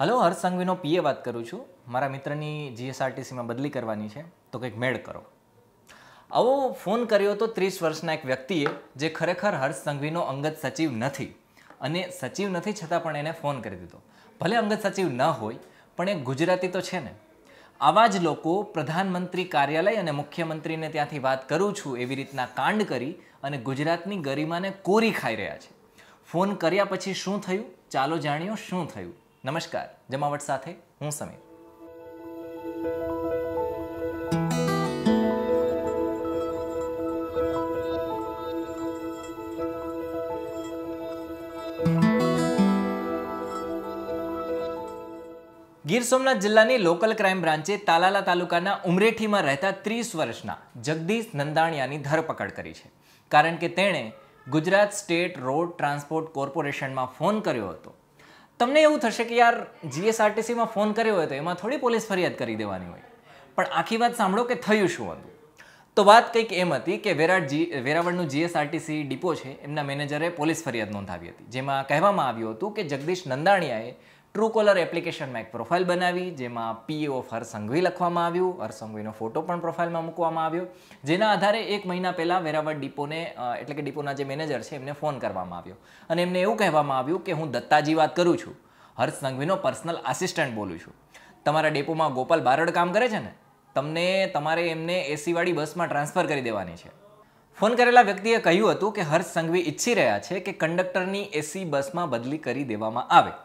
hello હર્ષ સંઘવીનો પીએ વાત કરું છું મારા મિત્રની જીએસઆરટીસીમાં બદલી કરવાની છે તો કંઈક મેળ કરો આવો ફોન કર્યો તો ત્રીસ વર્ષના એક વ્યક્તિએ જે ખરેખર હર્ષ સંઘવીનો અંગત સચિવ નથી અને સચિવ નથી છતાં પણ એને ફોન કરી દીધો ભલે અંગત સચિવ ન હોય પણ એ ગુજરાતી તો છે ને આવા જ લોકો પ્રધાનમંત્રી કાર્યાલય અને મુખ્યમંત્રીને ત્યાંથી વાત કરું છું એવી રીતના કાંડ કરી અને ગુજરાતની ગરિમાને કોરી ખાઈ રહ્યા છે ફોન કર્યા પછી શું થયું ચાલો જાણીએ શું થયું નમસ્કાર જમાવટ સાથે હું સમીર ગીર સોમનાથ જિલ્લાની લોકલ ક્રાઇમ બ્રાન્ચે તાલાલા તાલુકાના ઉમરેઠીમાં રહેતા ત્રીસ વર્ષના જગદીશ નંદાણિયાની ધરપકડ કરી છે કારણ કે તેણે ગુજરાત સ્ટેટ રોડ ટ્રાન્સપોર્ટ કોર્પોરેશનમાં ફોન કર્યો હતો તમને એવું થશે કે યાર જીએસઆરટીસીમાં ફોન કર્યો હોય તો એમાં થોડી પોલીસ ફરિયાદ કરી દેવાની હોય પણ આખી વાત સાંભળો કે થયું શું હતું તો વાત કંઈક એમ હતી કે વેરાડ જી વેરાવળનું જીએસઆરટીસી ડિપો છે એમના મેનેજરે પોલીસ ફરિયાદ નોંધાવી હતી જેમાં કહેવામાં આવ્યું હતું કે જગદીશ નંદાણીયાએ ટ્રુકોલર એપ્લિકેશનમાં એક પ્રોફાઇલ બનાવી જેમાં પીએ ઓફ હરસંઘવી લખવામાં આવ્યું હરસંઘવીનો ફોટો પણ પ્રોફાઇલમાં મૂકવામાં આવ્યો જેના આધારે એક મહિના પહેલાં વેરાવળ ડિપોને એટલે કે ડિપોના જે મેનેજર છે એમને ફોન કરવામાં આવ્યો અને એમને એવું કહેવામાં આવ્યું કે હું દત્તાજી વાત કરું છું હર્ષસંઘવીનો પર્સનલ આસિસ્ટન્ટ બોલું છું તમારા ડેપોમાં ગોપાલ બારડ કામ કરે છે ને તમને તમારે એમને એસીવાળી બસમાં ટ્રાન્સફર કરી દેવાની છે ફોન કરેલા વ્યક્તિએ કહ્યું હતું કે હર્ષ સંઘવી ઈચ્છી રહ્યા છે કે કંડક્ટરની એસી બસમાં બદલી કરી દેવામાં આવે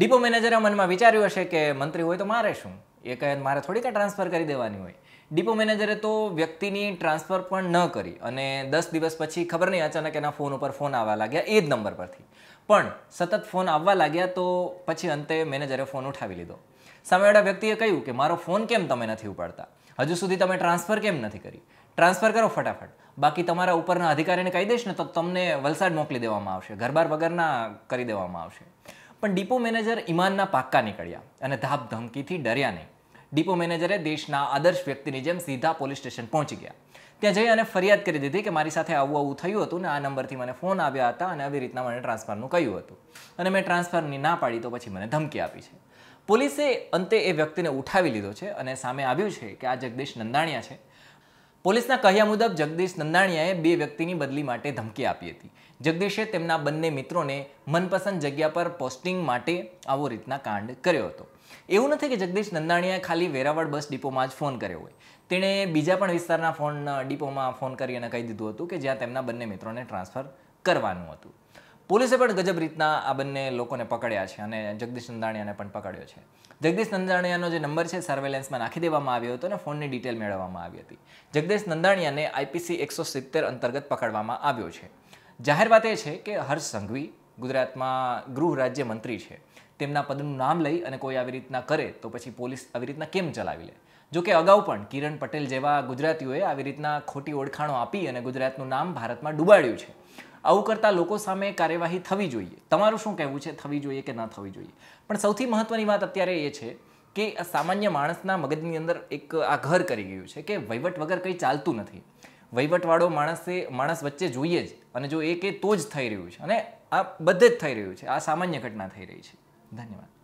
ડીપો મેનેજરે મનમાં વિચાર્યું હશે કે મંત્રી હોય તો મારે શું એ કહે મારે થોડી થોડીક ટ્રાન્સફર કરી દેવાની હોય ડીપો મેનેજરે તો વ્યક્તિની ટ્રાન્સફર પણ ન કરી અને દસ દિવસ પછી ખબર નહીં અચાનક એના ફોન ઉપર ફોન આવવા લાગ્યા એ જ નંબર પરથી પણ સતત ફોન આવવા લાગ્યા તો પછી અંતે મેનેજરે ફોન ઉઠાવી લીધો સામેવાળા વ્યક્તિએ કહ્યું કે મારો ફોન કેમ તમે નથી ઉપાડતા હજુ સુધી તમે ટ્રાન્સફર કેમ નથી કરી ટ્રાન્સફર કરો ફટાફટ બાકી તમારા ઉપરના અધિકારીને કહી દઈશ ને તો તમને વલસાડ મોકલી દેવામાં આવશે ઘરબાર વગરના કરી દેવામાં આવશે પણ ડિપો મેનેજર ઈમાનના પાક્કા નીકળ્યા અને ધાપ ધમકીથી ડર્યા નહીં ડિપો મેનેજરે દેશના આદર્શ વ્યક્તિની જેમ સીધા પોલીસ સ્ટેશન પહોંચી ગયા ત્યાં જઈ અને ફરિયાદ કરી દીધી કે મારી સાથે આવું આવું થયું હતું ને આ નંબરથી મને ફોન આવ્યા હતા અને આવી રીતના મને ટ્રાન્સફરનું કહ્યું હતું અને મેં ટ્રાન્સફરની ના પાડી તો પછી મને ધમકી આપી છે પોલીસે અંતે એ વ્યક્તિને ઉઠાવી લીધો છે અને સામે આવ્યું છે કે આ જગદીશ નંદાણિયા છે પોલીસના કહ્યા મુજબ જગદીશ નંદાણીયાએ બે વ્યક્તિની બદલી માટે ધમકી આપી હતી જગદીશે તેમના બંને મિત્રોને મનપસંદ જગ્યા પર પોસ્ટિંગ માટે આવો રીતના કાંડ કર્યો હતો એવું નથી કે જગદીશ નંદાણીયાએ ખાલી વેરાવળ બસ ડિપોમાં જ ફોન કર્યો હોય તેણે બીજા પણ વિસ્તારના ફોન ડિપોમાં ફોન કરી અને કહી દીધું હતું કે જ્યાં તેમના બંને મિત્રોને ટ્રાન્સફર કરવાનું હતું પોલીસે પણ ગજબ રીતના આ બંને લોકોને પકડ્યા છે અને જગદીશ નંદાણિયાને પણ પકડ્યો છે જગદીશ નંદાણિયાનો જે નંબર છે સર્વેલન્સમાં નાખી દેવામાં આવ્યો હતો અને ફોનની ડિટેલ મેળવવામાં આવી હતી જગદીશ નંદાણિયાને આઈપીસી એકસો સિત્તેર અંતર્ગત પકડવામાં આવ્યો છે જાહેર વાત એ છે કે હર્ષ સંઘવી ગુજરાતમાં ગૃહ રાજ્ય મંત્રી છે તેમના પદનું નામ લઈ અને કોઈ આવી રીતના કરે તો પછી પોલીસ આવી રીતના કેમ ચલાવી લે જો કે અગાઉ પણ કિરણ પટેલ જેવા ગુજરાતીઓએ આવી રીતના ખોટી ઓળખાણો આપી અને ગુજરાતનું નામ ભારતમાં ડૂબાડ્યું છે આવું કરતા લોકો સામે કાર્યવાહી થવી જોઈએ તમારું શું કહેવું છે થવી જોઈએ કે ન થવી જોઈએ પણ સૌથી મહત્ત્વની વાત અત્યારે એ છે કે સામાન્ય માણસના મગજની અંદર એક આ ઘર કરી ગયું છે કે વહીવટ વગર કંઈ ચાલતું નથી વહીવટવાળો માણસે માણસ વચ્ચે જોઈએ જ અને જો એ કે તો જ થઈ રહ્યું છે અને આ બધે જ થઈ રહ્યું છે આ સામાન્ય ઘટના થઈ રહી છે ધન્યવાદ